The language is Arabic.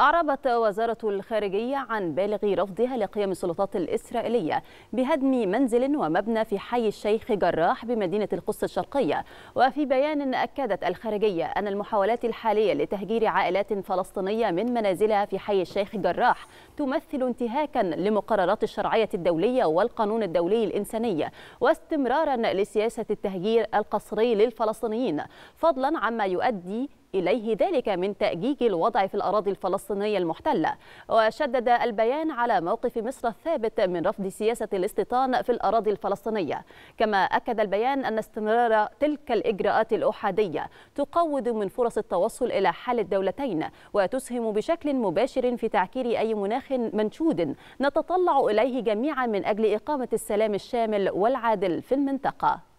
أعربت وزارة الخارجية عن بالغ رفضها لقيام السلطات الإسرائيلية بهدم منزل ومبنى في حي الشيخ جراح بمدينة القدس الشرقية وفي بيان أكدت الخارجية أن المحاولات الحالية لتهجير عائلات فلسطينية من منازلها في حي الشيخ جراح تمثل انتهاكا لمقررات الشرعية الدولية والقانون الدولي الإنساني واستمرارا لسياسة التهجير القسري للفلسطينيين فضلا عما يؤدي إليه ذلك من تأجيج الوضع في الأراضي الفلسطينية المحتلة وشدد البيان على موقف مصر الثابت من رفض سياسة الاستيطان في الأراضي الفلسطينية كما أكد البيان أن استمرار تلك الإجراءات الأحادية تقوض من فرص التوصل إلى حل الدولتين وتسهم بشكل مباشر في تعكير أي مناخ منشود نتطلع إليه جميعا من أجل إقامة السلام الشامل والعادل في المنطقة